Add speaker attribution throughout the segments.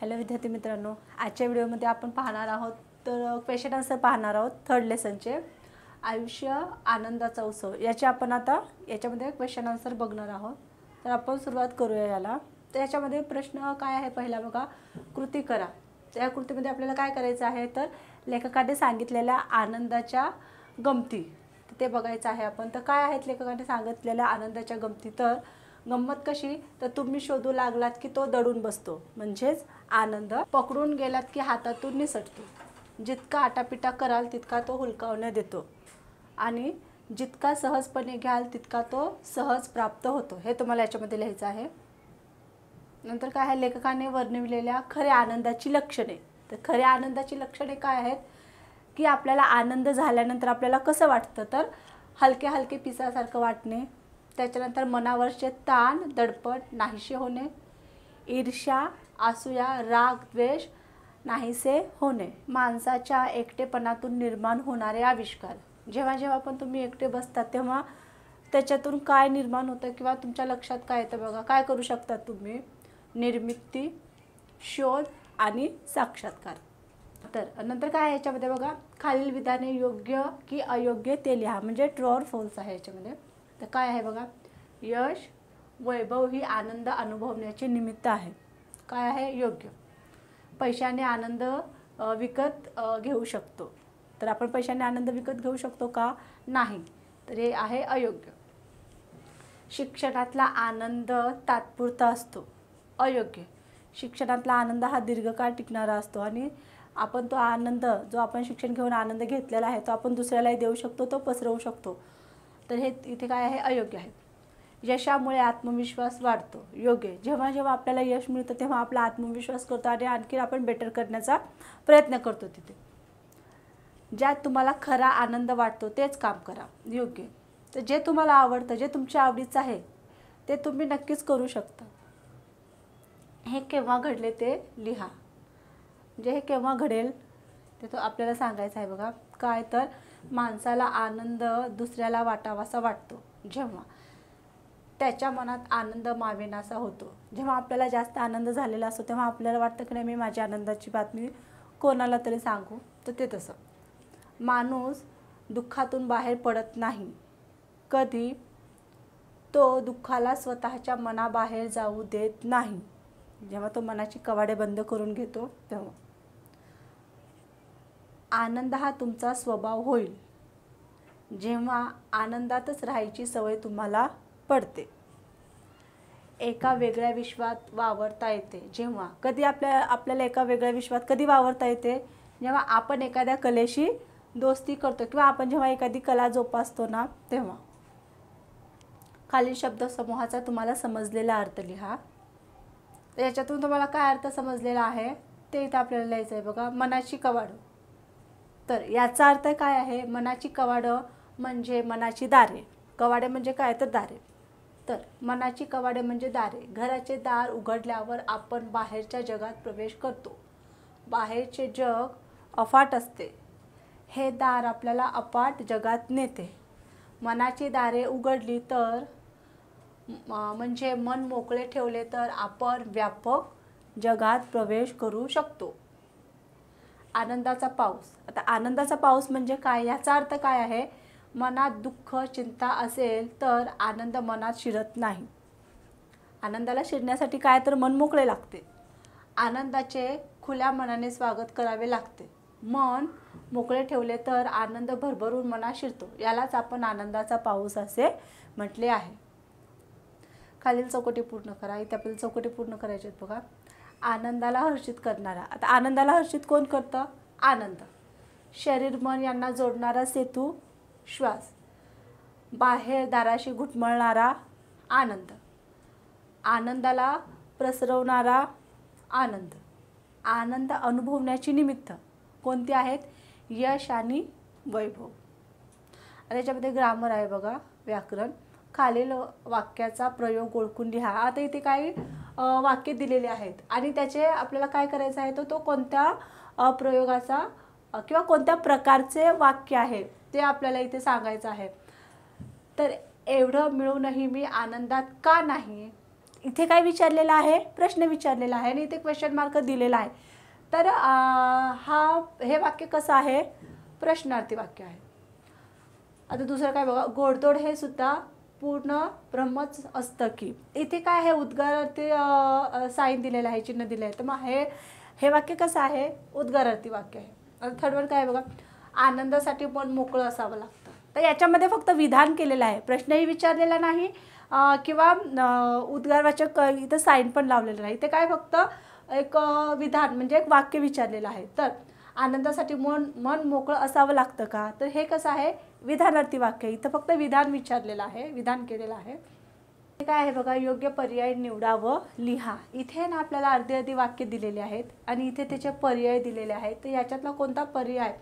Speaker 1: hello विद्यार्थी मित्रांनो आजच्या व्हिडिओमध्ये आपण पाहणार आहोत तर क्वेश्चन आन्सर पाहणार आहोत थर्ड लेसनचे आयुष्य आनंदाचा उत्सव याचे आपण आता याच्यामध्ये क्वेश्चन आन्सर बघणार आहोत तर आपण सुरुवात करूया याला तर याच्यामध्ये प्रश्न काय आहे पहिला बघा कृती करा तर या कृतीमध्ये आपल्याला काय करायचं आहे तर लेखकाने सांगितलेल्या आनंदाच्या गमती ते बघायचं आहे आपण तर काय आहेत लेखकाने सांगितलेल्या आनंदाच्या गमती तर गंमत कशी तर तुम्ही शोधू लागलात की तो दडून बसतो म्हणजेच आनंद पकडून गेलात की हातातून निसटतो जितका आटापिटा कराल तितका तो हुलकावण्या देतो आणि जितका सहजपणे घ्याल तितका तो सहज प्राप्त होतो हे तुम्हाला याच्यामध्ये लिहायचं आहे नंतर काय आहे लेखकाने वर्णविलेल्या खऱ्या आनंदाची लक्षणे तर खऱ्या आनंदाची लक्षणे काय आहेत की आपल्याला आनंद झाल्यानंतर आपल्याला कसं वाटतं तर हलके हलके पिसासारखं वाटणे त्याच्यानंतर मनावरचे ताण दडपट नाहीसे होणे ईर्ष्या आसूया राग द्वेष नाहीसे होणे माणसाच्या एकटेपणातून निर्माण होणारे आविष्कार जेव्हा जेव्हा पण तुम्ही एकटे बसता तेव्हा त्याच्यातून काय निर्माण होतं किंवा तुमच्या लक्षात काय येतं बघा काय करू शकता तुम्ही निर्मिती शोध आणि साक्षात्कार तर नंतर काय याच्यामध्ये बघा खालील विधाने योग्य की अयोग्य ते लिहा म्हणजे ट्रॉर फॉल्स आहे याच्यामध्ये तर काय आहे बघा यश वैभव ही आनंद अनुभवण्याचे निमित्त आहे काय आहे योग्य पैशाने आनंद विकत घेऊ शकतो तर आपण पैशाने आनंद विकत घेऊ शकतो का नाही तर हे आहे अयोग्य शिक्षणातला आनंद तात्पुरता असतो अयोग्य शिक्षणातला आनंद हा दीर्घकाळ टिकणारा असतो आणि आपण तो आनंद जो आपण शिक्षण घेऊन आनंद घेतलेला आहे तो आपण दुसऱ्यालाही देऊ शकतो तो पसरवू शकतो तर हे इथे काय आहे अयोग्य आहे यशामुळे आत्मविश्वास वाढतो योग्य जेव्हा जेव्हा आपल्याला यश मिळतं तेव्हा आपला आत्मविश्वास करतो आणि आणखी आपण बेटर करण्याचा प्रयत्न करतो तिथे ज्यात तुम्हाला खरा आनंद वाटतो तेच काम करा योग्य तर जे तुम्हाला आवडतं जे तुमच्या आवडीचं आहे ते तुम्ही नक्कीच करू शकता हे केव्हा घडले ते लिहा म्हणजे हे केव्हा घडेल ते तो आपल्याला सांगायचं आहे बघा काय तर माणसाला आनंद दुसऱ्याला वाटावासा वाटतो जेव्हा त्याच्या मनात आनंद मावेनासा होतो जेव्हा आपल्याला जास्त आनंद झालेला असतो तेव्हा आपल्याला वाटतं की नाही मी माझ्या आनंदाची बातमी कोणाला तरी सांगू तर ते तसं माणूस दुःखातून बाहेर पडत नाही कधी तो दुःखाला स्वतःच्या मनाबाहेर जाऊ देत नाही जेव्हा तो मनाची कवाडे बंद करून घेतो तेव्हा आनंद हा तुमचा स्वभाव होईल जेव्हा आनंदातच राहायची सवय तुम्हाला पडते एका वेगळ्या विश्वात वावरता येते जेव्हा कधी आपल्या आपल्याला एका वेगळ्या विश्वात कधी वावरता येते जेव्हा आपण एखाद्या कलेशी दोस्ती करतो किंवा आपण जेव्हा एखादी कला जोपासतो ना तेव्हा खालील शब्दसमूहाचा तुम्हाला समजलेला अर्थ लिहा याच्यातून तुम्हाला काय अर्थ समजलेला आहे ते इथं आपल्याला लिहायचं आहे बघा मनाची कवाड तर याचा अर्थ काय आहे मनाची कवाडं म्हणजे मनाची दारे कवाडे म्हणजे काय तर दारे तर मनाची कवाडे म्हणजे दारे घराचे दार उघडल्यावर आपण बाहेरच्या जगात प्रवेश करतो बाहेरचे जग अफाट असते हे दार आपल्याला अफाट जगात नेते मनाची दारे उघडली तर म्हणजे मन मोकळे ठेवले तर आपण व्यापक जगात प्रवेश करू शकतो आनंदाचा पाऊस आता आनंदाचा पाऊस म्हणजे काय याचा अर्थ काय आहे मनात दुःख चिंता असेल तर आनंद मनात शिरत नाही आनंदाला शिरण्यासाठी काय तर मन मोकळे लागते आनंदाचे खुल्या मनाने स्वागत करावे लागते मन मोकळे ठेवले तर आनंद भरभरून मनात शिरतो यालाच आपण आनंदाचा पाऊस असे म्हटले आहे खालील चौकटी पूर्ण करा इथे आपल्याला चौकटी पूर्ण करायचे आहेत बघा आनंदाला हर्षित करणारा आता आनंदाला हर्षित कोण करतं आनंद शरीर मन यांना जोडणारा सेतू श्वास बाहेर दाराशी घुटमळणारा आनंद आनंदाला प्रसरवणारा आनंद आनंद अनुभवण्याची निमित्त कोणती आहेत यश आणि वैभव आणि याच्यामध्ये ग्रामर आहे बघा व्याकरण खालील वाक्याचा प्रयोग ओळखून लिहा आता इथे काही वाक्य दिलेले आहेत आणि त्याचे आपल्याला काय करायचं आहे तर तो कोणत्या प्रयोगाचा किंवा कोणत्या प्रकारचे वाक्य आहे ते आपल्याला इथे सांगायचं आहे तर एवढं मिळूनही मी आनंदात का नाही इथे काय विचारलेलं आहे प्रश्न विचारलेला आहे आणि इथे क्वेश्चन मार्क दिलेला आहे तर हा हे वाक्य कसं आहे प्रश्नार्थी वाक्य आहे आता दुसरं काय बघा गोडतोड हे सुद्धा पूर्ण ब्रह्मच असतं की इथे काय आहे उद्गारार्थी साईन दिलेलं आहे चिन्ह दिलं आहे तर मग हे हे वाक्य कसं आहे उद्गारार्थी वाक्य आहे थर्ड वर्ड काय आहे बघा आनंदासाठी पण मोकळं असावं लागतं तर याच्यामध्ये फक्त विधान केलेलं आहे प्रश्नही विचारलेला नाही किंवा उद्गारवाचक इथं साईन पण लावलेलं नाही इथे काय फक्त एक विधान म्हणजे एक वाक्य विचारलेलं आहे तर आनंदासाठी मन मन मोकळं असावं लागतं का तर हे कसं आहे विधानार्थी वाक्य इथं फक्त विधान विचारलेलं आहे विधान केलेलं आहे काय आहे बघा योग्य पर्याय निवडा व लिहा इथे ना आपल्याला अर्धी अर्धी वाक्य दिलेले आहेत आणि इथे त्याचे पर्याय दिलेले आहेत तर याच्यातला कोणता पर्याय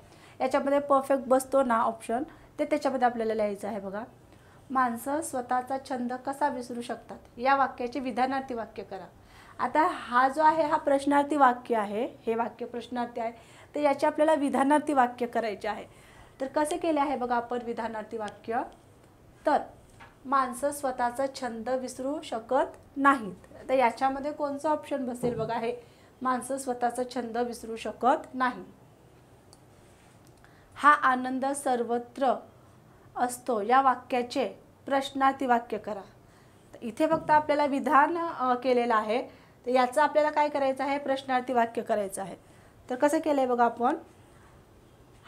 Speaker 1: याच्यामध्ये परफेक्ट बसतो ना ऑप्शन ते त्याच्यामध्ये आपल्याला लिहायचं आहे बघा माणसं स्वतःचा छंद कसा विसरू शकतात या वाक्याचे विधानार्थी वाक्य करा आता हा जो आहे हा प्रश्नार्थी वाक्य आहे हे वाक्य प्रश्नार्थी आहे तर याचे आपल्याला विधानार्थी वाक्य करायचे आहे तर कसे केले आहे बघा आपण विधानार्थी वाक्य तर माणसं स्वतःचा छंद विसरू शकत नाहीत तर याच्यामध्ये कोणचं ऑप्शन बसेल बघा हे माणसं स्वतःचा छंद विसरू शकत नाही हा आनंद सर्वत्र असतो या वाक्याचे प्रश्नार्थी वाक्य करा इथे फक्त आपल्याला विधान केलेलं आहे तर याचं आपल्याला काय करायचं आहे प्रश्नार्थी वाक्य करायचं आहे तर कसं केलं आहे बघा आपण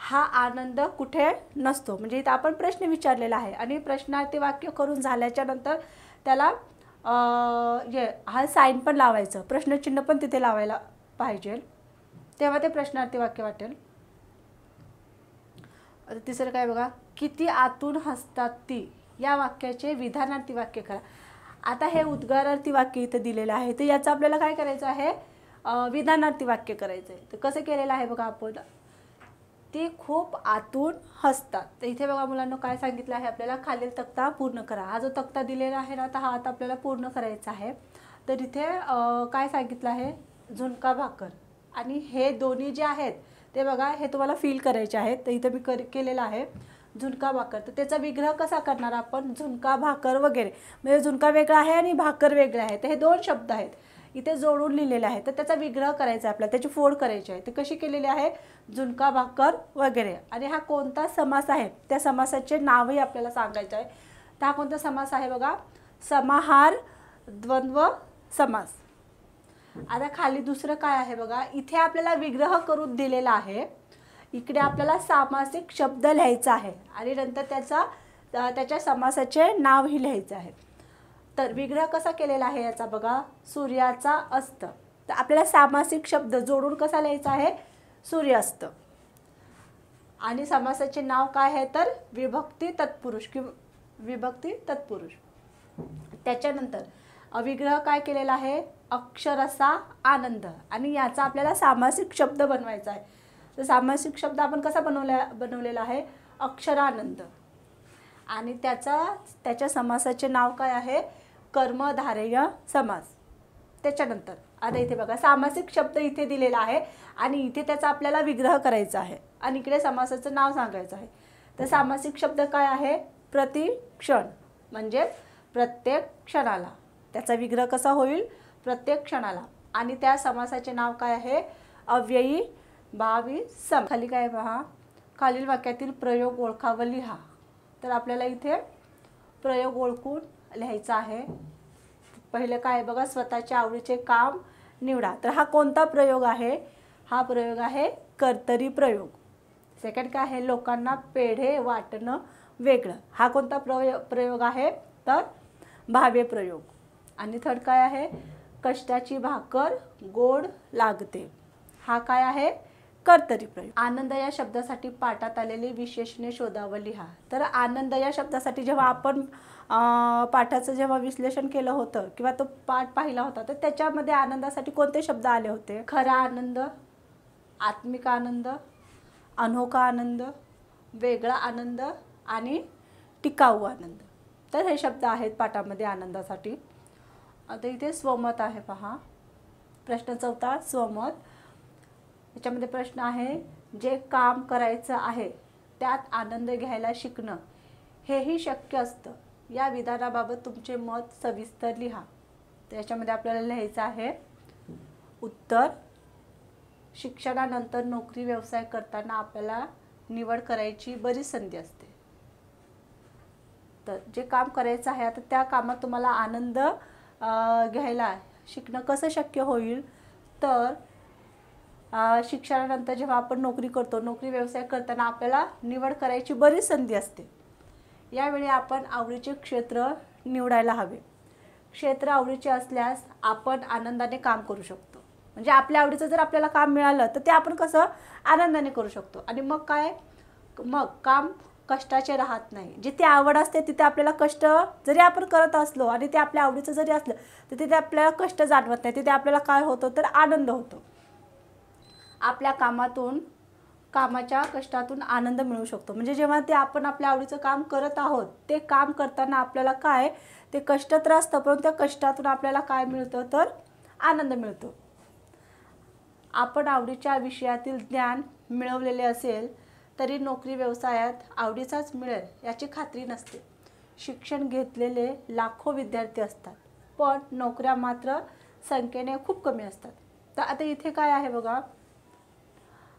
Speaker 1: हा आनंद कुठे नसतो म्हणजे इथं आपण प्रश्न विचारलेला आहे आणि प्रश्नार्थी वाक्य करून झाल्याच्या नंतर त्याला जे हा साईन पण लावायचं प्रश्नचिन्ह पण तिथे लावायला पाहिजे तेव्हा ते प्रश्नार्थी वाक्य वाटेल तिसरं काय बघा किती आतून हसतात ती या वाक्याचे विधानार्थी वाक्य करा आता हे उद्गारार्थी वाक्य इथं दिलेलं आहे तर याचं आपल्याला काय करायचं आहे विधानार्थी वाक्य करायचं आहे तर कसं केलेलं आहे बघा आपण ते खूप आतून हसतात तर इथे बघा मुलांना काय सांगितलं आहे आपल्याला खालील तक्ता पूर्ण करा हा जो तक्ता दिलेला आहे ना तर हा आता आपल्याला पूर्ण करायचा आहे तर इथे काय सांगितलं आहे झुणका भाकर आणि हे दोन्ही जे आहेत ते बघा हे तुम्हाला फील करायचे आहेत तर इथे मी कर केलेलं आहे झुणका भाकर तर त्याचा विग्रह कसा करणार आपण झुणका भाकर वगैरे म्हणजे झुणका वेगळा आहे आणि भाकर वेगळा आहे तर हे दोन शब्द आहेत इथे जोडून लिहिलेलं आहे तर त्याचा विग्रह करायचा आहे आपल्याला त्याची फोड करायची आहे ते कशी केलेली आहे झुणका भाकर वगैरे आणि हा कोणता समास आहे त्या समासाचे नावही आपल्याला सांगायचं आहे तर हा कोणता समास आहे बघा समाहार द्वंद्व समास आता खाली दुसरं काय आहे बघा इथे आपल्याला विग्रह करून दिलेला आहे इकडे आपल्याला सामासिक शब्द लिहायचा आहे आणि नंतर त्याचा त्याच्या समासाचे नावही लिहायचं आहे तर विग्रह कसा केलेला आहे याचा बघा सूर्याचा अस्त तर आपल्याला सामासिक शब्द जोडून कसा लिहायचा आहे सूर्यास्त आणि समासाचे नाव काय आहे तर विभक्ती तत्पुरुष किंवा विभक्ती तत्पुरुष त्याच्यानंतर अविग्रह काय केलेला आहे अक्षरसा आनंद आणि याचा आपल्याला सामासिक शब्द बनवायचा आहे तर सामासिक शब्द आपण कसा बनवला बनवलेला आहे अक्षरानंद आणि त्याचा त्याच्या समासाचे नाव काय आहे कर्मधारय समास त्याच्यानंतर आता इथे बघा सामासिक शब्द इथे दिलेला आहे आणि इथे त्याचा आपल्याला विग्रह करायचा आहे आणि इकडे समासाचं नाव सांगायचं आहे तर सामासिक शब्द काय आहे प्रतिक्षण म्हणजे प्रत्येक क्षणाला त्याचा विग्रह कसा होईल प्रत्येक क्षणाला आणि त्या समासाचे नाव काय आहे अव्ययी भावी सम खाली काय पहा खालील वाक्यातील प्रयोग ओळखावं लिहा तर आपल्याला इथे प्रयोग ओळखून लिहायचं आहे पहिलं काय बघा स्वतःच्या आवडीचे काम निवडा तर हा कोणता प्रयोग आहे हा प्रयोग आहे कर्तरी प्रयोग सेकंड काय आहे लोकांना पेढे वाटणं वेगळं हा कोणता प्रयोग प्रयोग आहे तर भावे प्रयोग आणि थर्ड काय आहे कष्टाची भाकर गोड लागते हा काय आहे कर्तरी प्रयोग आनंद या शब्दासाठी पाठात आलेली विशेषणे शोधावं लिहा तर आनंद या शब्दासाठी जेव्हा आपण पाठाचं जेव्हा विश्लेषण केलं होतं किंवा तो पाठ पाहिला होता तर त्याच्यामध्ये आनंदासाठी कोणते शब्द आले होते खरा आनंद आत्मिक आनंद अनोखा आनंद वेगळा आनंद आणि टिकाऊ आनंद तर हे शब्द आहेत पाठामध्ये आनंदासाठी आता इथे स्वमत आहे पहा प्रश्न चौथा स्वमत याच्यामध्ये प्रश्न आहे जे काम करायचं आहे त्यात आनंद घ्यायला शिकणं हेही शक्य असतं या विधानाबाबत तुमचे मत सविस्तर लिहा तर याच्यामध्ये आपल्याला लिहायचं आहे उत्तर शिक्षणानंतर नोकरी व्यवसाय करताना आपल्याला निवड करायची बरीच संधी असते तर जे काम करायचं आहे आता त्या कामात तुम्हाला आनंद घ्यायला शिकणं कसं शक्य होईल तर शिक्षणानंतर जेव्हा आपण नोकरी करतो नोकरी व्यवसाय करताना आपल्याला निवड करायची बरीच संधी असते यावेळी आपण आवडीचे क्षेत्र निवडायला हवे क्षेत्र आवडीचे असल्यास आपण आनंदाने काम करू शकतो म्हणजे आपल्या आवडीचं जर आपल्याला काम मिळालं तर ते आपण कसं आनंदाने करू शकतो आणि मग काय मग काम कष्टाचे राहत नाही जिथे आवड असते तिथे आपल्याला कष्ट जरी आपण करत असलो आणि ते आपल्या आवडीचं जरी असलं तर तिथे आपल्याला कष्ट जाणवत नाही तिथे आपल्याला काय होतं तर आनंद होतो आपल्या कामातून कामाच्या कष्टातून आनंद मिळू शकतो म्हणजे जेव्हा ते आपण आपल्या आवडीचं काम करत आहोत ते काम करताना आपल्याला काय ते कष्ट तर परंतु त्या कष्टातून आपल्याला काय मिळतं तर आनंद मिळतो आपण आवडीच्या विषयातील ज्ञान मिळवलेले असेल तरी नोकरी व्यवसायात आवडीचाच मिळेल याची खात्री नसते शिक्षण घेतलेले लाखो विद्यार्थी असतात पण नोकऱ्या मात्र संख्येने खूप कमी असतात तर आता इथे काय आहे बघा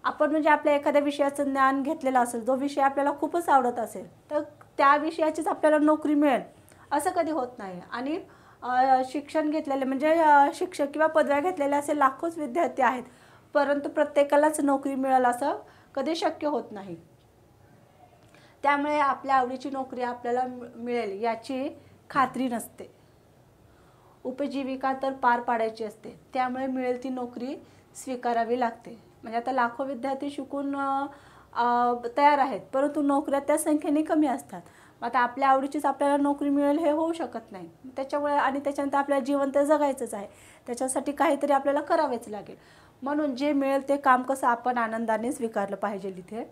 Speaker 1: आपण म्हणजे आपल्या एखाद्या विषयाचं ज्ञान घेतलेलं असेल जो विषय आपल्याला खूपच आवडत असेल तर त्या विषयाचीच आपल्याला नोकरी मिळेल असं कधी होत नाही आणि शिक्षण घेतलेले म्हणजे शिक्षक किंवा पदव्या घेतलेले असे लाखोच विद्यार्थी आहेत परंतु प्रत्येकालाच नोकरी मिळेल असं कधी शक्य होत नाही त्यामुळे आपल्या आवडीची नोकरी आपल्याला मिळेल याची खात्री नसते उपजीविका तर पार पाडायची असते त्यामुळे मिळेल ती नोकरी स्वीकारावी लागते म्हणजे आता लाखो विद्यार्थी शिकून तयार आहेत परंतु नोकऱ्या त्या संख्येने कमी असतात आता आपल्या आवडीचीच आपल्याला नोकरी मिळेल हे होऊ शकत नाही त्याच्यामुळे आणि त्याच्यानंतर आपल्याला जीवन तर जगायचंच आहे त्याच्यासाठी काहीतरी आपल्याला करावेच लागेल म्हणून जे मिळेल ते काम कसं आपण आनंदाने स्वीकारलं पाहिजे इथे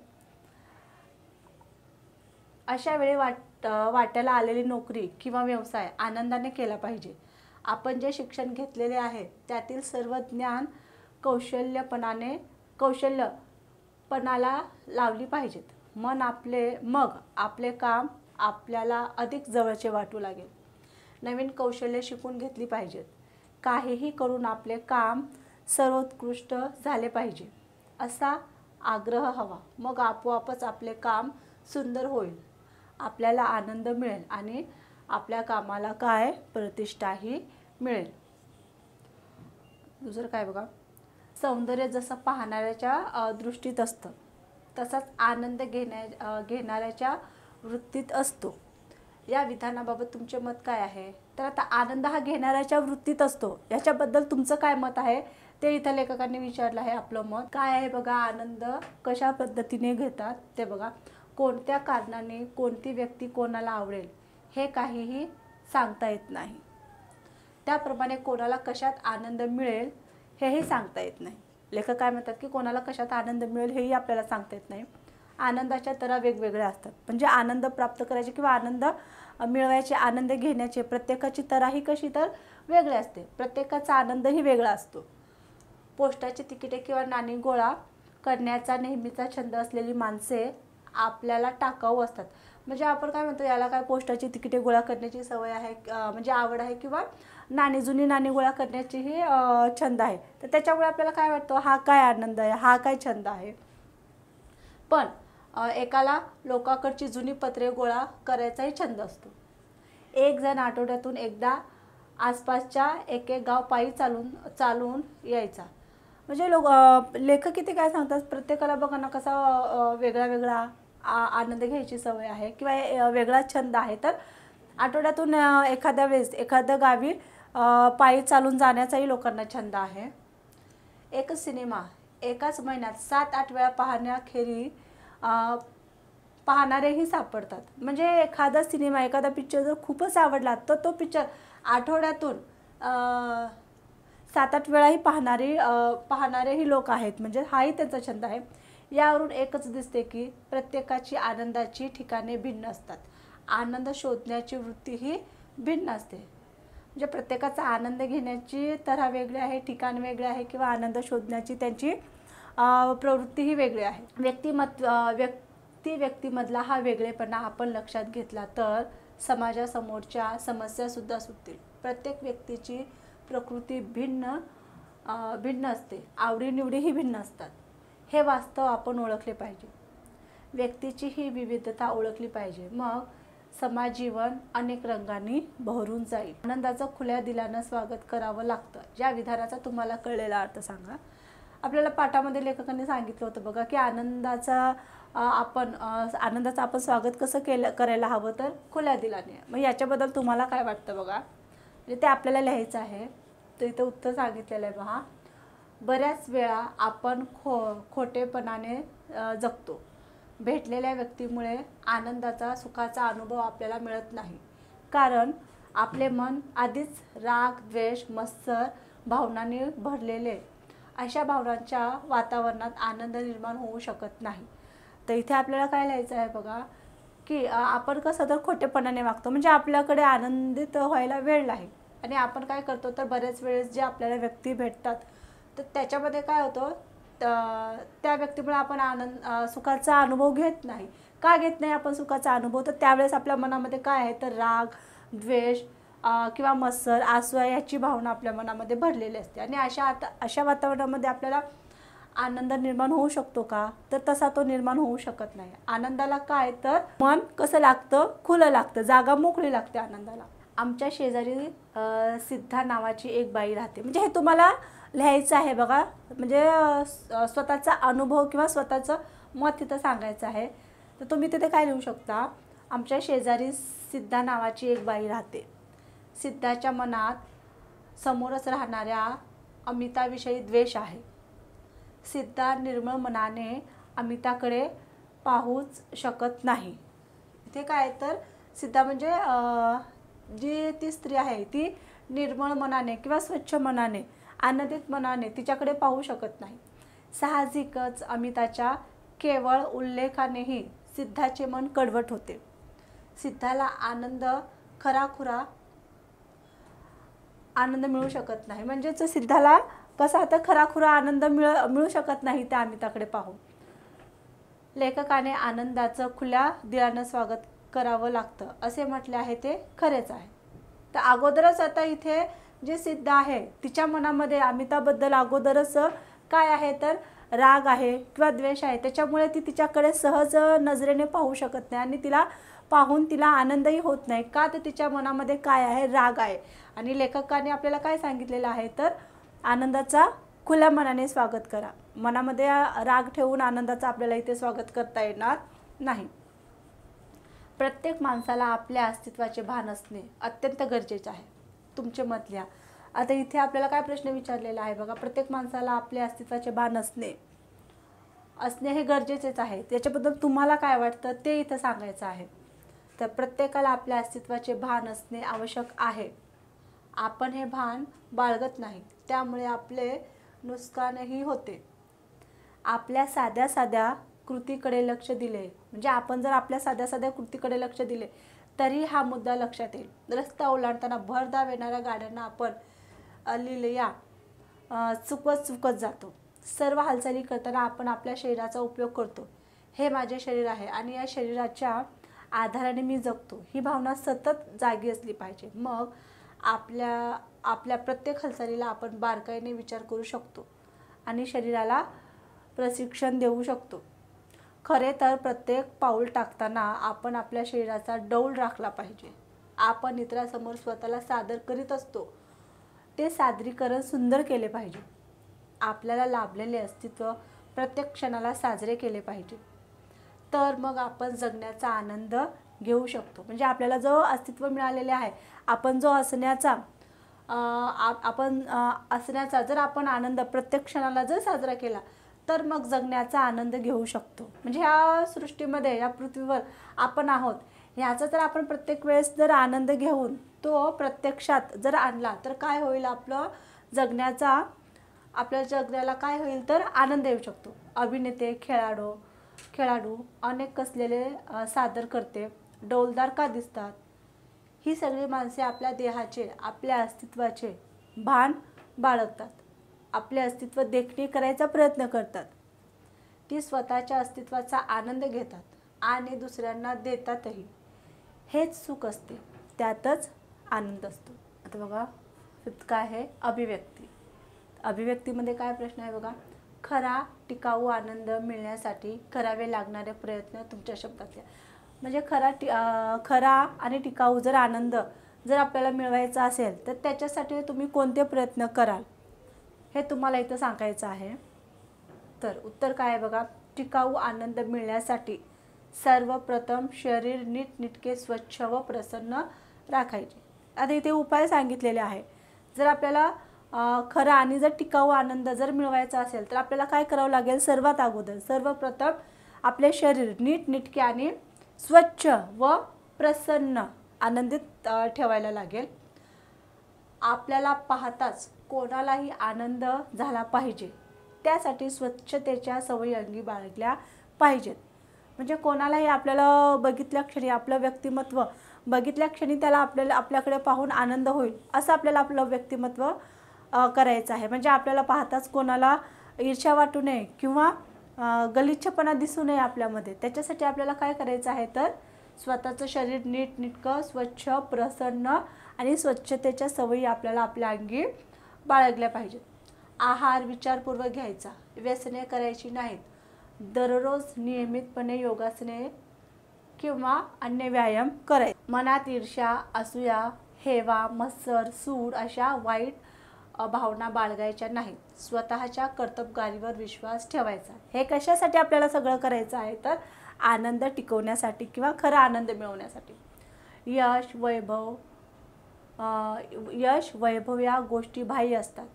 Speaker 1: अशा वेळी वाट वाट्याला आलेली नोकरी किंवा व्यवसाय आनंदाने केला पाहिजे आपण जे शिक्षण घेतलेले आहे त्यातील सर्व ज्ञान कौशल्यपणाने कौशल्यपणाला लावली पाहिजेत मन आपले मग आपले काम आपल्याला अधिक जवळचे वाटू लागेल नवीन कौशल्य शिकून घेतली पाहिजेत काहीही करून आपले काम सर्वोत्कृष्ट झाले पाहिजे असा आग्रह हवा मग आपोआपच आपले काम सुंदर होईल आपल्याला आनंद मिळेल आणि आपल्या कामाला काय प्रतिष्ठाही मिळेल दुसरं काय बघा सौंदर्य जसं पाहणाऱ्याच्या दृष्टीत असतं तसाच आनंद घेण्या घेणाऱ्याच्या वृत्तीत असतो या विधानाबाबत तुमचे मत काय आहे तर आता आनंद हा घेणाऱ्याच्या वृत्तीत असतो याच्याबद्दल तुमचं काय मत आहे ते इथं लेखकांनी विचारलं आहे आपलं मत काय आहे बघा आनंद कशा पद्धतीने घेतात ते बघा कोणत्या कारणाने कोणती व्यक्ती कोणाला आवडेल हे काहीही सांगता येत नाही त्याप्रमाणे कोणाला कशात आनंद मिळेल हेही सांगता येत नाही लेखक काय म्हणतात की कोणाला कशात आनंद मिळेल हेही आपल्याला सांगता येत नाही आनंदाच्या तरा वेगवेगळ्या असतात म्हणजे आनंद प्राप्त करायचे किंवा आनंद मिळवायचे आनंद घेण्याचे प्रत्येकाची तरा ही कशी तर वेगळी असते प्रत्येकाचा आनंदही वेगळा असतो पोस्टाची तिकिटे किंवा नाणी गोळा करण्याचा नेहमीचा छंद असलेली माणसे आपल्याला टाकाऊ असतात म्हणजे आपण काय म्हणतो याला काय पोस्टाची तिकिटे गोळा करण्याची सवय आहे म्हणजे आवड आहे किंवा नाणी जुनी नाणी गोळा करण्याचीही छंद आहे तर त्याच्यामुळे आपल्याला काय वाटतं हा काय आनंद आहे हा काय छंद आहे पण एकाला लोकांकडची जुनी पत्रे गोळा करायचाही छंद असतो एक जण आठवड्यातून एकदा आसपासच्या एक एक गाव पायी चालून चालून यायचा म्हणजे लोक लेखक किती काय सांगतात प्रत्येकाला बघा कसा वेगळा वेगळा आनंद घ्यायची सवय आहे किंवा वेगळा छंद आहे तर आठवड्यातून एखाद्या वेळेस एखादं गावी पायी चालून जाण्याचाही लोकांना छंद आहे एक सिनेमा एकाच महिन्यात सात आठ वेळा पाहण्याखेरी पाहणारेही सापडतात म्हणजे एखादा सिनेमा एखादा पिक्चर जर खूपच आवडला तर तो पिक्चर आठवड्यातून सात आठ वेळाही पाहणारे पाहणारेही लोक आहेत म्हणजे हाही त्यांचा छंद आहे यावरून एकच दिसते की प्रत्येकाची आनंदाची ठिकाणे भिन्न असतात आनंद शोधण्याची वृत्ती ही भिन्न असते म्हणजे प्रत्येकाचा आनंद घेण्याची तऱ्हा वेगळी आहे ठिकाण वेगळे आहे किंवा आनंद शोधण्याची त्यांची प्रवृत्तीही वेगळी आहे व्यक्तिमत्व व्यक्ती व्यक्तीमधला हा वेगळेपणा आपण लक्षात घेतला तर समाजासमोरच्या समस्यासुद्धा सुटतील प्रत्येक व्यक्तीची प्रकृती भिन्न भिन्न असते आवडीनिवडीही भिन्न असतात हे वास्तव आपण ओळखले पाहिजे व्यक्तीची ही विविधता ओळखली पाहिजे मग समाज जीवन अनेक रंगांनी बहरून जाईल आनंदाचं खुल्या दिलानं स्वागत करावं लागतं ज्या विधानाचा तुम्हाला कळलेला अर्थ सांगा आपल्याला पाठामध्ये लेखकांनी सांगितलं होतं बघा की आनंदाचा आपण आनंदाचं आपण स्वागत कसं केलं करायला हवं तर खुल्या दिलाने मग याच्याबद्दल तुम्हाला काय वाटतं बघा म्हणजे ते आपल्याला लिहायचं आहे तर इथं उत्तर सांगितलेलं आहे बहा बऱ्याच वेळा आपण खो खोटेपणाने जगतो भेटलेल्या व्यक्तीमुळे आनंदाचा सुखाचा अनुभव आपल्याला मिळत नाही कारण आपले मन आधीच राग द्वेष मत्सर भावनांनी भरलेले अशा भावनांच्या वातावरणात आनंद निर्माण होऊ शकत नाही तर इथे आपल्याला काय लिहायचं आहे बघा की आपण कसं तर खोटेपणाने वागतो म्हणजे आपल्याकडे आनंदित व्हायला वेळ नाही आणि आपण काय करतो तर बऱ्याच वेळेस जे आपल्याला व्यक्ती भेटतात तर त्याच्यामध्ये काय होतं त्या व्यक्तीमुळे आपण आनंद सुखाचा अनुभव घेत नाही का घेत नाही आपण सुखाचा अनुभव तर त्यावेळेस आपल्या मनामध्ये काय आहे तर राग द्वेष किंवा मत्सर आसवा याची भावना आपल्या मनामध्ये भरलेली असते आणि अशा आता अशा वातावरणामध्ये आपल्याला आनंद निर्माण होऊ शकतो का तर तसा तो निर्माण होऊ शकत नाही आनंदाला काय तर मन कसं लागतं खुलं लागतं जागा मोकळी लागते आनंदाला आमच्या शेजारी सिद्धा नावाची एक बाई राहते म्हणजे हे तुम्हाला लिहायचं आहे बघा म्हणजे स्वतःचा अनुभव किंवा स्वतःचं मत तिथं सांगायचं आहे तर तुम्ही तिथे काय लिहू शकता आमच्या शेजारी सिद्धा नावाची एक बाई राहते सिद्धाच्या मनात समोरच राहणाऱ्या अमिताविषयी द्वेष आहे सिद्धा निर्मळ मनाने अमिताकडे पाहूच शकत नाही इथे काय तर सिद्धा म्हणजे जी ती स्त्री आहे ती निर्मळ मनाने किंवा स्वच्छ मनाने आनंदित मनाने तिच्याकडे पाहू शकत नाही साहजिकच अमिताच्या केवळ उल्लेखानेही सिद्धाचे मन कडवट होते सिद्धाला आनंद खराखुरा आनंद मिळू शकत नाही म्हणजेच सिद्धाला कसा आता खराखुरा आनंद मिळ मिळू शकत नाही त्या अमिताकडे पाहू लेखकाने आनंदाचं खुल्या दिलानं स्वागत करावं लागतं असे म्हटले आहे ते खरेच आहे तर अगोदरच आता इथे जे सिद्ध आहे तिच्या मनामध्ये अमिताबद्दल अगोदरच काय आहे तर राग आहे किंवा द्वेष आहे त्याच्यामुळे ती तिच्याकडे सहज नजरेने पाहू शकत नाही आणि तिला पाहून तिला आनंदही होत नाही का तर तिच्या मनामध्ये काय आहे राग आहे आणि लेखकाने आपल्याला काय सांगितलेलं आहे तर आनंदाचा खुल्या मनाने स्वागत करा मनामध्ये राग ठेवून आनंदाचं आपल्याला इथे स्वागत करता येणार नाही प्रत्येक माणसाला आपल्या अस्तित्वाचे भान असणे अत्यंत गरजेचे आहे तुमचे मत लिहा आता इथे आपल्याला काय प्रश्न विचारलेला आहे बघा प्रत्येक माणसाला आपल्या अस्तित्वाचे भान असणे असणे हे गरजेचेच आहे त्याच्याबद्दल तुम्हाला काय वाटतं ते इथं सांगायचं आहे तर प्रत्येकाला आपल्या अस्तित्वाचे भान असणे आवश्यक आहे आपण हे भान बाळगत नाही त्यामुळे आपले नुकसानही होते आपल्या साध्या साध्या कृतीकडे लक्ष दिले म्हणजे आपण जर आपल्या साध्या साध्या कृतीकडे लक्ष दिले तरी हा मुद्दा लक्षात येईल रस्ता ओलांडताना भरधाव येणाऱ्या गाड्यांना आपण लिलया चुकत चुकत जातो सर्व हालचाली करताना आपण आपल्या शरीराचा उपयोग करतो हे माझे शरीर आहे आणि या शरीराच्या आधाराने मी जगतो ही भावना सतत जागी असली पाहिजे मग आपल्या आपल्या प्रत्येक हालचालीला आपण बारकाईने विचार करू शकतो आणि शरीराला प्रशिक्षण देऊ शकतो खरे तर प्रत्येक पाऊल टाकताना आपण आपल्या शरीराचा डौल राखला पाहिजे आपण इतरासमोर स्वतःला सादर करीत असतो ते सादरीकरण सुंदर केले पाहिजे आपल्याला लाभलेले अस्तित्व प्रत्येक क्षणाला साजरे केले पाहिजे तर मग आपण जगण्याचा आनंद घेऊ शकतो म्हणजे आपल्याला जो अस्तित्व मिळालेले आहे आपण जो असण्याचा आपण असण्याचा जर आपण आनंद प्रत्येक क्षणाला जर साजरा केला तर मग जगण्याचा आनंद घेऊ शकतो म्हणजे ह्या सृष्टीमध्ये या पृथ्वीवर आपण आहोत ह्याचा तर आपण प्रत्येक वेळेस जर आनंद घेऊन तो प्रत्यक्षात जर आणला तर काय होईल आपलं जगण्याचा आपल्या जगण्याला काय होईल तर आनंद येऊ शकतो अभिनेते खेळाडू खेळाडू अनेक कसलेले सादर करते डोलदार का दिसतात ही सगळी माणसे आपल्या देहाचे आपल्या अस्तित्वाचे भान बाळगतात आपले अस्तित्व देखणे करायचा प्रयत्न करतात ती स्वतःच्या अस्तित्वाचा आनंद घेतात आणि दुसऱ्यांना देतातही हेच सुख असते त्यातच आनंद असतो आता बघा फिफ्थ काय आहे अभिव्यक्ती अभिव्यक्तीमध्ये काय प्रश्न आहे बघा खरा टिकाऊ आनंद मिळण्यासाठी करावे लागणारे प्रयत्न तुमच्या शब्दातले म्हणजे खरा टि खरा आणि टिकाऊ जर आनंद जर आपल्याला मिळवायचा असेल तर त्याच्यासाठी तुम्ही कोणते प्रयत्न कराल हे तुम्हाला इथं सांगायचं आहे तर उत्तर काय आहे बघा टिकाऊ आनंद मिळण्यासाठी सर्वप्रथम शरीर नीटनिटके स्वच्छ व प्रसन्न राखायचे आता इथे उपाय सांगितलेले आहे जर आपल्याला खरा आणि जर टिकाऊ आनंद जर मिळवायचा असेल तर आपल्याला काय करावं लागेल सर्वात अगोदर सर्वप्रथम आपले शरीर नीटनिटके आणि स्वच्छ व प्रसन्न आनंदित ठेवायला लागेल आपल्याला पाहताच कोणालाही आनंद झाला पाहिजे त्यासाठी स्वच्छतेच्या सवयी अंगी बाळगल्या पाहिजेत म्हणजे कोणालाही आपल्याला बघितल्या क्षणी आपलं व्यक्तिमत्व बघितल्या क्षणी त्याला आपल्याला आपल्याकडे पाहून आनंद होईल असं आपल्याला आपलं व्यक्तिमत्व करायचं आहे म्हणजे आपल्याला पाहताच कोणाला ईर्ष्या वाटू नये किंवा गलिच्छपणा दिसू नये आपल्यामध्ये त्याच्यासाठी आपल्याला काय करायचं आहे तर स्वतःचं शरीर नीटनिटकं स्वच्छ प्रसन्न आणि स्वच्छतेच्या सवयी आपल्याला आपल्या अंगी बाळगल्या पाहिजेत आहार विचारपूर्वक घ्यायचा व्यसने करायची नाहीत दररोज नियमितपणे योगासने किंवा अन्य व्यायाम करायचे मनात ईर्ष्या असूया हेवा मत्सर सूड अशा वाईट भावना बाळगायच्या नाहीत स्वतःच्या कर्तबगारीवर विश्वास ठेवायचा हे कशासाठी आपल्याला सगळं करायचं आहे तर आनंद टिकवण्यासाठी किंवा खरा आनंद मिळवण्यासाठी यश वैभव यश वैभव या गोष्टी बाह्य असतात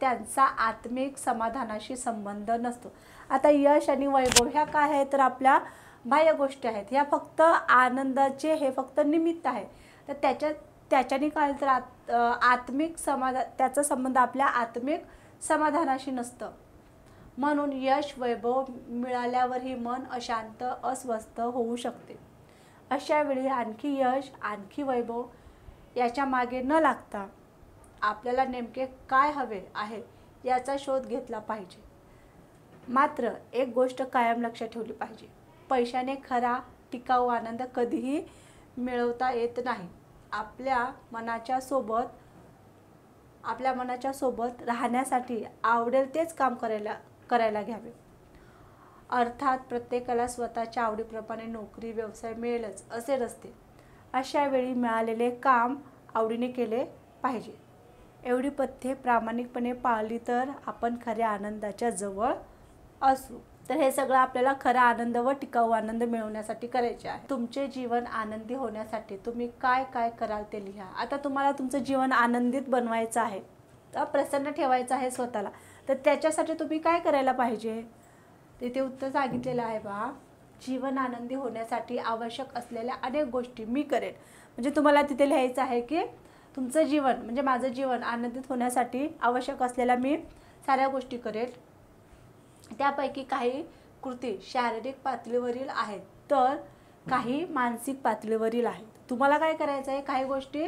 Speaker 1: त्यांचा आत्मिक समाधानाशी संबंध नसतो आता यश आणि वैभव ह्या काय आहे तर आपल्या बाह्य गोष्टी आहेत ह्या फक्त आनंदाचे हे फक्त निमित्त आहे तर त्याच्या त्याच्याने काय तर आत आत्मिक समाधा त्याचा संबंध आपल्या आत्मिक समाधानाशी नसतं म्हणून यश वैभव मिळाल्यावरही मन अशांत अस्वस्थ होऊ शकते अशावेळी आणखी यश आणखी वैभव याच्या मागे न लागता आपल्याला नेमके काय हवे आहे याचा शोध घेतला पाहिजे मात्र एक गोष्ट कायम लक्षात ठेवली पाहिजे पैशाने खरा टिकाऊ आनंद कधीही मिळवता येत नाही आपल्या मनाच्या सोबत आपल्या मनाच्या सोबत राहण्यासाठी आवडेल तेच काम करायला करायला घ्यावे अर्थात प्रत्येकाला स्वतःच्या आवडीप्रमाणे नोकरी व्यवसाय मिळेलच असे नसते अशावेळी वेळी मिळालेले काम आवडीने केले पाहिजे एवढी पथ्ये प्रामाणिकपणे पाळली तर आपण खऱ्या आनंदाच्या जवळ असू तर हे सगळं आपल्याला खरा आनंद व टिकाऊ आनंद मिळवण्यासाठी करायचे आहे तुमचे जीवन आनंदी होण्यासाठी तुम्ही काय काय कराल ते लिहा आता तुम्हाला तुमचं जीवन आनंदित बनवायचं आहे तर प्रसन्न ठेवायचं आहे स्वतःला तर त्याच्यासाठी तुम्ही काय करायला पाहिजे तिथे उत्तर सांगितलेलं आहे बा जीवन आनंदी होण्यासाठी आवश्यक असलेल्या अनेक गोष्टी मी करेन म्हणजे तुम्हाला तिथे लिहायचं आहे की तुमचं जीवन म्हणजे माझं जीवन आनंदित होण्यासाठी आवश्यक असलेल्या मी साऱ्या गोष्टी करेल त्यापैकी काही कृती शारीरिक पातळीवरील आहेत तर काही मानसिक पातळीवरील आहेत तुम्हाला काय करायचं आहे काही गोष्टी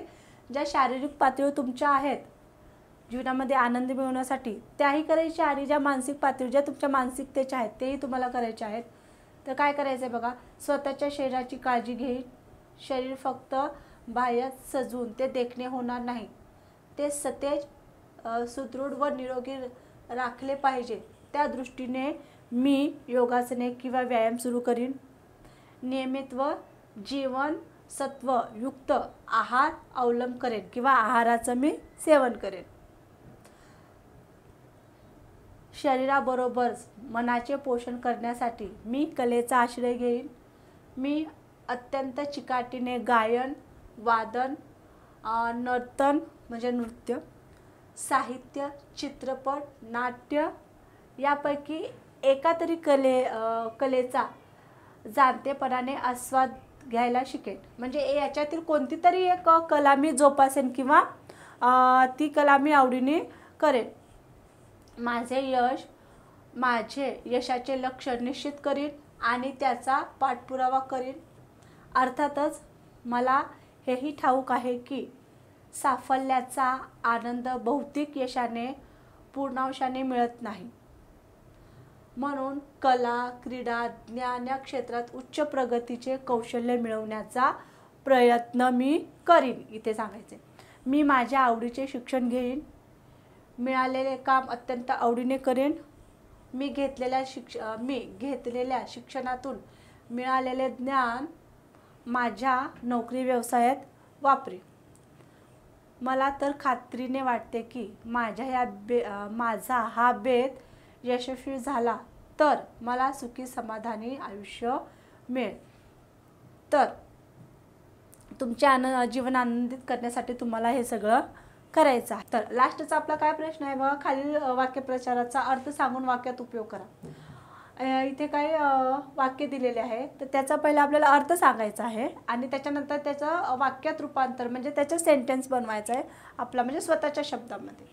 Speaker 1: ज्या शारीरिक पातळीवर तुमच्या आहेत जीवनामध्ये आनंद मिळवण्यासाठी त्याही करायच्या आणि ज्या मानसिक पातळी ज्या तुमच्या मानसिकतेच्या आहेत तेही तुम्हाला करायच्या आहेत तर काय करायचं आहे बघा स्वतःच्या शरीराची काळजी घेईल शरीर फक्त बाह्य सजून ते देखणे होणार नाही ते सतेज सुदृढ व निरोगी राखले पाहिजे त्या दृष्टीने मी योगासने किंवा व्यायाम सुरू करीन नियमित व जीवन युक्त आहार अवलंब करेन किंवा आहाराचं मी सेवन करेन शरीराबरोबरच मनाचे पोषण करण्यासाठी मी कलेचा आश्रय घेईन मी अत्यंत चिकाटीने गायन वादन नर्तन म्हणजे नृत्य साहित्य चित्रपट नाट्य यापैकी एका तरी कले कलेचा जाणतेपणाने आस्वाद घ्यायला शिकेन म्हणजे याच्यातील कोणती तरी एक कला मी जोपासेन किंवा ती कला मी आवडीने करेन माझे यश माझे यशाचे लक्ष निश्चित करीन आणि त्याचा पाठपुरावा करीन अर्थातच मला हेही ठाऊक आहे की साफल्याचा आनंद भौतिक यशाने पूर्णांशाने मिळत नाही म्हणून कला क्रीडा ज्ञान या क्षेत्रात उच्च प्रगतीचे कौशल्य मिळवण्याचा प्रयत्न मी करीन इथे सांगायचे मी माझ्या आवडीचे शिक्षण घेईन मिळालेले काम अत्यंत आवडीने करेन मी घेतलेल्या शिक्ष मी घेतलेल्या शिक्षणातून मिळालेले ज्ञान माझ्या नोकरी व्यवसायात वापरेन मला तर खात्रीने वाटते की माझ्या या बे माझा हा बेत यशस्वी झाला तर मला सुखी समाधानी आयुष्य मिळेल तर तुमच्या आन जीवन आनंदित करण्यासाठी तुम्हाला हे सगळं करायचा तर लास्टचा आपला काय प्रश्न आहे बघा खालील वाक्यप्रचाराचा अर्थ सांगून वाक्यात उपयोग करा इथे काय वाक्य दिलेले आहे तर त्याचा पहिला आपल्याला अर्थ सांगायचा आहे आणि त्याच्यानंतर त्याचं वाक्यात रूपांतर म्हणजे त्याचं सेंटेन्स बनवायचं आहे आपला म्हणजे स्वतःच्या शब्दामध्ये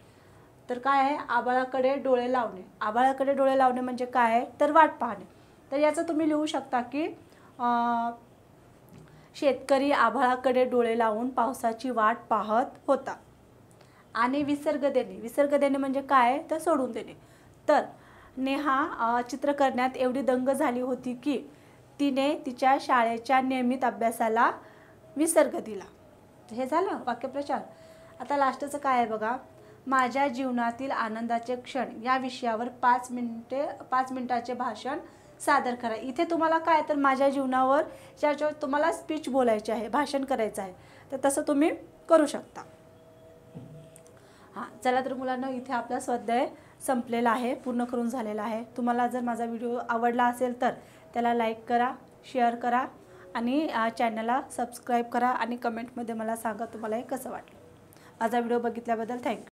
Speaker 1: तर काय आहे आबाळाकडे डोळे लावणे आबाळाकडे डोळे लावणे म्हणजे काय आहे तर वाट पाहणे तर याचं तुम्ही लिहू शकता की शेतकरी आभाळाकडे डोळे लावून पावसाची वाट पाहत होता आणि विसर्ग देणे विसर्ग देणे म्हणजे काय तर सोडून देणे तर नेहा चित्र करण्यात एवढी दंग झाली होती की तिने तिच्या शाळेच्या नियमित अभ्यासाला विसर्ग दिला हे झालं वाक्यप्रचार आता लास्टचं काय आहे बघा माझ्या जीवनातील आनंदाचे क्षण या विषयावर पाच मिनटे पाच मिनटाचे भाषण सादर करा इथे तुम्हाला काय तर माझ्या जीवनावर ज्याच्यावर तुम्हाला स्पीच बोलायची आहे भाषण करायचं आहे तर तसं तुम्ही करू शकता हां चला तर मुलांना इथे आपला स्वाध्याय संपलेला आहे पूर्ण करून झालेला आहे तुम्हाला जर माझा व्हिडिओ आवडला असेल तर त्याला लाईक करा शेअर करा आणि चॅनलला सबस्क्राईब करा आणि कमेंटमध्ये मला सांगा तुम्हाला हे कसं वाटलं माझा व्हिडिओ बघितल्याबद्दल थँक्यू